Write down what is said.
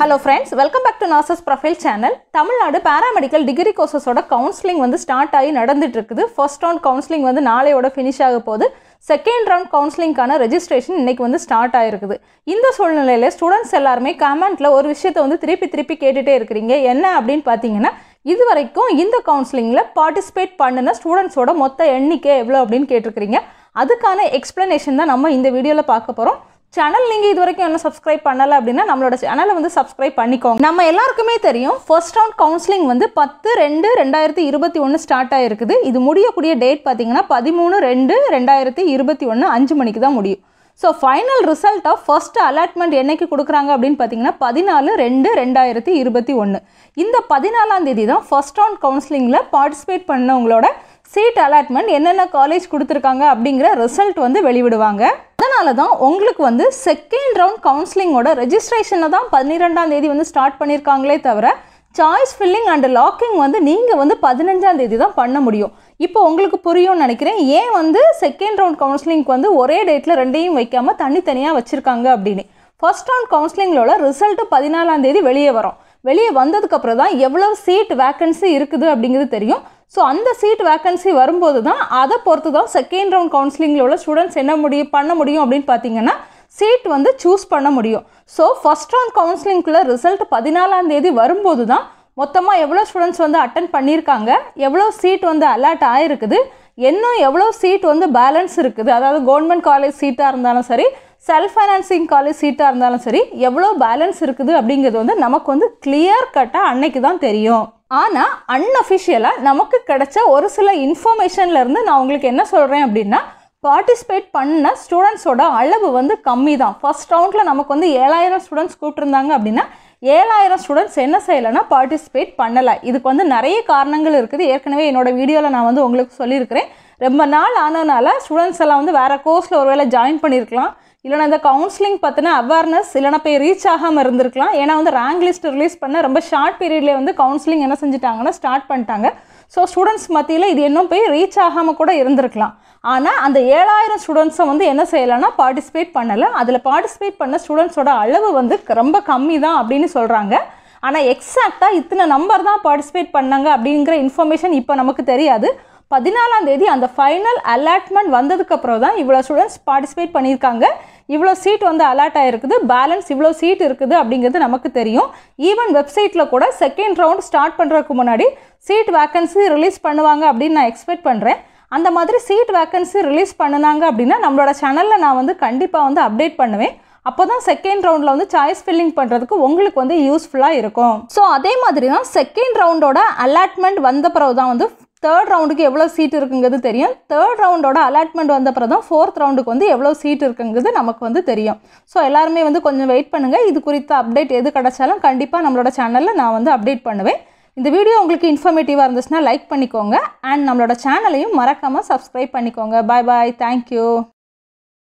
hello friends welcome back to nurses profile channel Tamil Nadu paramedical degree கோர்சஸோட counselling வந்து start ஆகி நடந்துட்டு ஃபர்ஸ்ட் ரவுண்ட் கவுன்சிலிங் வந்து நாளையோட ஃபினிஷ் ஆக போகுது செகண்ட் ரவுண்ட் கவுன்சிலிங்கான ரெஜிஸ்ட்ரேஷன் இன்றைக்கி வந்து ஸ்டார்ட் ஆகிருக்குது இந்த சூழ்நிலையில் ஸ்டூடெண்ட்ஸ் எல்லாருமே கமெண்ட்டில் ஒரு விஷயத்தை வந்து திருப்பி திருப்பி கேட்டுகிட்டே இருக்கிறீங்க என்ன அப்படின்னு பார்த்தீங்கன்னா இது வரைக்கும் இந்த கவுன்சிலிங்கில் பார்ட்டிசிபேட் பண்ணின ஸ்டூடெண்ட்ஸோட மொத்த எண்ணிக்கை எவ்வளோ அப்படின்னு கேட்டிருக்கிறீங்க அதுக்கான எக்ஸ்ப்ளனேஷன் தான் நம்ம இந்த வீடியோவில் பார்க்க போகிறோம் சேனல் நீங்கள் இது வரைக்கும் என்ன சப்ஸ்கிரைப் பண்ணலை அப்படின்னா நம்மளோட சேனலை வந்து சப்ஸ்கிரைப் பண்ணிக்கோங்க நம்ம எல்லாருக்குமே தெரியும் ஃபர்ஸ்ட் ரவுண்ட் கவுன்சிலிங் வந்து பத்து ரெண்டு ரெண்டாயிரத்தி இருபத்தி ஒன்று ஸ்டார்ட் ஆகிருக்குது இது முடியக்கூடிய டேட் பார்த்தீங்கன்னா பதிமூணு ரெண்டு ரெண்டாயிரத்தி இருபத்தி ஒன்று அஞ்சு மணிக்கு தான் முடியும் so final result of first allotment என்றைக்கு கொடுக்குறாங்க அப்படின்னு பார்த்தீங்கன்னா பதினாலு ரெண்டு ரெண்டாயிரத்தி இருபத்தி ஒன்று இந்த பதினாலாம் தேதி தான் ஃபர்ஸ்ட் ரவுண்ட் கவுன்சிலிங்கில் பார்ட்டிசிபேட் பண்ணவங்களோட சீட் அலாட்மெண்ட் என்னென்ன காலேஜ் கொடுத்துருக்காங்க அப்படிங்கிற ரிசல்ட் வந்து வெளிவிடுவாங்க அதனால தான் உங்களுக்கு வந்து செகண்ட் ரவுண்ட் கவுன்சிலிங்கோட ரெஜிஸ்ட்ரேஷனை தான் பன்னிரெண்டாம் தேதி வந்து ஸ்டார்ட் பண்ணியிருக்காங்களே தவிர சாய்ஸ் ஃபில்லிங் அண்ட் லாக்கிங் வந்து நீங்கள் வந்து பதினஞ்சாம் தேதி தான் பண்ண முடியும் இப்போ உங்களுக்கு புரியும்னு நினைக்கிறேன் ஏன் வந்து செகண்ட் ரவுண்ட் கவுன்சிலிங்க்கு வந்து ஒரே டேட்டில் ரெண்டையும் வைக்காமல் தனித்தனியாக வச்சுருக்காங்க அப்படின்னு ஃபர்ஸ்ட் ரவுண்ட் கவுன்சிலிங்களோட ரிசல்ட்டு பதினாலாம் தேதி வெளியே வரும் வெளியே வந்ததுக்கப்புறம் தான் எவ்வளோ சீட் வேக்கன்சி இருக்குது அப்படிங்கிறது தெரியும் ஸோ அந்த சீட் வேக்கன்சி வரும்போது தான் அதை பொறுத்து தான் செகண்ட் ரவுண்ட் கவுன்சிலிங்கில் உள்ள ஸ்டூடெண்ட்ஸ் என்ன முடியும் பண்ண முடியும் அப்படின்னு பார்த்தீங்கன்னா சீட் வந்து சூஸ் பண்ண முடியும் ஸோ ஃபஸ்ட் ரவுண்ட் கவுன்சிலிங்குள்ள ரிசல்ட் பதினாலாம் தேதி வரும்போது தான் மொத்தமாக எவ்வளோ ஸ்டூடெண்ட்ஸ் வந்து அட்டன் பண்ணியிருக்காங்க எவ்வளோ சீட் வந்து அலாட் ஆகிருக்குது இன்னும் எவ்வளோ சீட் வந்து பேலன்ஸ் இருக்குது அதாவது கவர்மெண்ட் காலேஜ் சீட்டாக இருந்தாலும் சரி செல்ஃப் ஃபைனான்சிங் காலேஜ் சீட்டாக இருந்தாலும் சரி எவ்வளோ பேலன்ஸ் இருக்குது அப்படிங்கிறது வந்து நமக்கு வந்து கிளியர் கட்டாக அன்னைக்கு தான் தெரியும் ஆனால் அன்அஃபிஷியலாக நமக்கு கிடைச்ச ஒரு சில இன்ஃபர்மேஷன்லேருந்து நான் உங்களுக்கு என்ன சொல்கிறேன் அப்படின்னா பார்ட்டிசிபேட் பண்ண ஸ்டூடெண்ட்ஸோட அளவு வந்து கம்மி தான் ஃபஸ்ட் ரவுண்டில் நமக்கு வந்து ஏழாயிரம் ஸ்டூடெண்ட்ஸ் கூப்பிட்டுருந்தாங்க அப்படின்னா ஏழாயிரம் ஸ்டூடெண்ட்ஸ் என்ன செய்யலைன்னா பார்ட்டிசிபேட் பண்ணலை இதுக்கு வந்து நிறைய காரணங்கள் இருக்குது ஏற்கனவே என்னோடய வீடியோவில் நான் வந்து உங்களுக்கு சொல்லியிருக்கிறேன் ரொம்ப நாள் ஆனதுனால ஸ்டூடெண்ட்ஸ் எல்லாம் வந்து வேறு கோர்ஸில் வேளை ஜாயின் பண்ணியிருக்கலாம் இல்லைனா இந்த கவுன்சிலிங் பற்றின அவேர்னஸ் இல்லைனா போய் ரீச் ஆகாமல் இருந்திருக்கலாம் ஏன்னா வந்து ரேங்க் லிஸ்ட் ரிலீஸ் பண்ண ரொம்ப ஷார்ட் பீரியட்லேயே வந்து கவுன்சிலிங் என்ன செஞ்சுட்டாங்கன்னா ஸ்டார்ட் பண்ணிட்டாங்க ஸோ ஸ்டூடெண்ட்ஸ் மத்தியில் இது இன்னும் போய் ரீச் ஆகாமல் கூட இருந்திருக்கலாம் ஆனால் அந்த ஏழாயிரம் ஸ்டூடெண்ட்ஸை வந்து என்ன செய்யலைன்னா பார்ட்டிசிபேட் பண்ணலை அதில் பார்ட்டிசிபேட் பண்ண ஸ்டூடெண்ட்ஸோட அளவு வந்து ரொம்ப கம்மி தான் அப்படின்னு சொல்கிறாங்க ஆனால் எக்ஸாக்டாக இத்தனை நம்பர் தான் பார்ட்டிசிபேட் பண்ணாங்க அப்படிங்கிற இன்ஃபர்மேஷன் இப்போ நமக்கு தெரியாது பதினாலாம் தேதி அந்த ஃபைனல் அலாட்மெண்ட் வந்ததுக்கப்புறம் தான் இவ்வளோ ஸ்டூடெண்ட்ஸ் பார்ட்டிசிபேட் பண்ணியிருக்காங்க இவ்வளோ சீட் வந்து அலாட் ஆகிருக்குது பேலன்ஸ் இவ்வளோ சீட் இருக்குது அப்படிங்கிறது நமக்கு தெரியும் ஈவன் வெப்சைட்டில் கூட செகண்ட் ரவுண்ட் ஸ்டார்ட் பண்ணுறதுக்கு முன்னாடி சீட் வேக்கன்சி ரிலீஸ் பண்ணுவாங்க அப்படின்னு நான் எக்ஸ்பெக்ட் பண்ணுறேன் அந்த மாதிரி சீட் வேக்கன்சி ரிலீஸ் பண்ணினாங்க அப்படின்னா நம்மளோட சேனலில் நான் வந்து கண்டிப்பாக வந்து அப்டேட் பண்ணுவேன் அப்போ தான் செகண்ட் ரவுண்டில் வந்து சாய்ஸ் ஃபில்லிங் பண்ணுறதுக்கு உங்களுக்கு வந்து யூஸ்ஃபுல்லாக இருக்கும் ஸோ அதே மாதிரி தான் செகண்ட் ரவுண்டோட அலாட்மெண்ட் வந்த பிறகு தான் வந்து தேர்ட் ரவுண்டுக்கு எவ்வளோ சீட் இருக்குங்கிறது தெரியும் தேர்ட் ரவுண்டோட அலாட்மெண்ட் வந்தப்பறம் தான் ஃபோர்த் ரவுண்டுக்கு வந்து எவ்வளோ சீட் இருக்குங்கிறது நமக்கு வந்து தெரியும் ஸோ எல்லாருமே வந்து கொஞ்சம் வெயிட் பண்ணுங்கள் இது குறித்த அப்டேட் எது கிடச்சாலும் கண்டிப்பாக நம்மளோட சேனலில் நான் வந்து அப்டேட் பண்ணுவேன் இந்த வீடியோ உங்களுக்கு இன்ஃபர்மேட்டிவாக இருந்துச்சுன்னா லைக் பண்ணிக்கோங்க அண்ட் நம்மளோட சேனலையும் மறக்காமல் சப்ஸ்கிரைப் பண்ணிக்கோங்க பாய் பாய் தேங்க்யூ